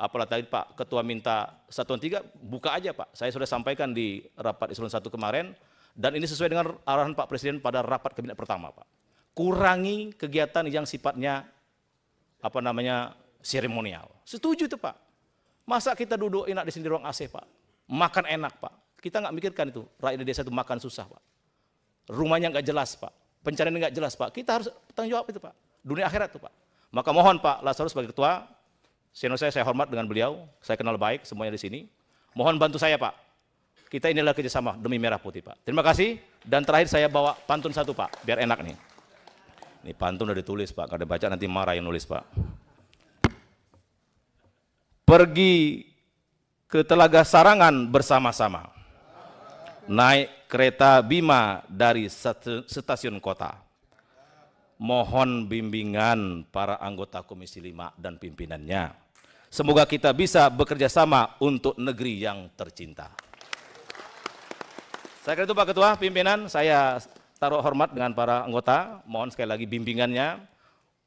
apalagi Pak Ketua minta satuan tiga, buka aja Pak. Saya sudah sampaikan di rapat eselon satu kemarin, dan ini sesuai dengan arahan Pak Presiden pada rapat kabinet pertama Pak. Kurangi kegiatan yang sifatnya apa namanya seremonial. Setuju tuh Pak. Masa kita duduk enak di sini di ruang AC Pak. Makan enak Pak. Kita nggak mikirkan itu. Rakyat di desa itu makan susah Pak. Rumahnya nggak jelas Pak. Pencarian nggak jelas Pak. Kita harus tanggung jawab itu Pak. Dunia akhirat tuh Pak. Maka mohon Pak Lasarus sebagai ketua Senior saya saya hormat dengan beliau, saya kenal baik semuanya di sini. Mohon bantu saya Pak. Kita inilah kerjasama demi merah putih Pak. Terima kasih. Dan terakhir saya bawa pantun satu Pak, biar enak nih. Ini pantun udah ditulis Pak, kalau baca nanti marah yang nulis Pak. Pergi ke Telaga Sarangan bersama-sama. Naik kereta Bima dari stasiun kota mohon bimbingan para anggota Komisi 5 dan pimpinannya. Semoga kita bisa bekerja sama untuk negeri yang tercinta. Saya kira itu Pak Ketua, pimpinan, saya taruh hormat dengan para anggota, mohon sekali lagi bimbingannya.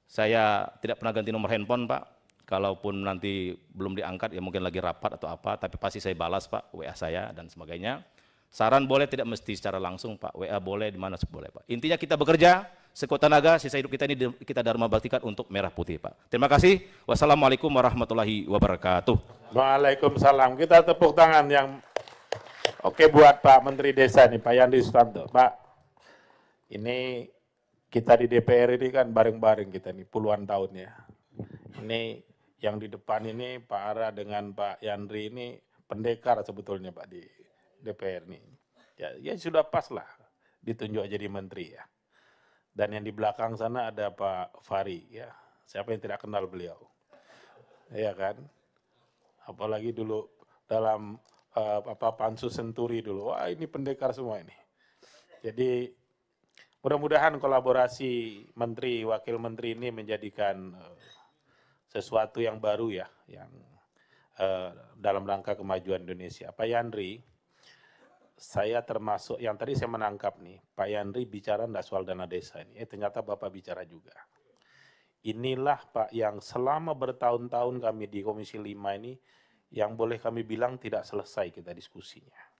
Saya tidak pernah ganti nomor handphone Pak, kalaupun nanti belum diangkat ya mungkin lagi rapat atau apa, tapi pasti saya balas Pak, WA saya dan sebagainya. Saran boleh tidak mesti secara langsung Pak, WA boleh, di mana boleh Pak. Intinya kita bekerja, sekota naga, sisa hidup kita ini kita dharma baktikan untuk merah putih, Pak. Terima kasih. Wassalamualaikum warahmatullahi wabarakatuh. Waalaikumsalam. Kita tepuk tangan yang oke buat Pak Menteri Desa nih, Pak Yandi Sutanto. Pak, ini kita di DPR ini kan bareng-bareng kita nih puluhan tahun ya. Ini yang di depan ini Pak Ara dengan Pak Yandri ini pendekar sebetulnya Pak di DPR ini Ya, ya sudah pas lah ditunjuk jadi menteri ya dan yang di belakang sana ada Pak Fari ya. Siapa yang tidak kenal beliau? ya kan? Apalagi dulu dalam uh, apa pansus senturi dulu. Wah, ini pendekar semua ini. Jadi mudah-mudahan kolaborasi menteri wakil menteri ini menjadikan uh, sesuatu yang baru ya yang uh, dalam rangka kemajuan Indonesia. Pak Yandri, saya termasuk yang tadi saya menangkap nih, Pak Yandri bicara enggak soal dana desa ini. Eh ternyata Bapak bicara juga. Inilah Pak yang selama bertahun-tahun kami di Komisi 5 ini yang boleh kami bilang tidak selesai kita diskusinya.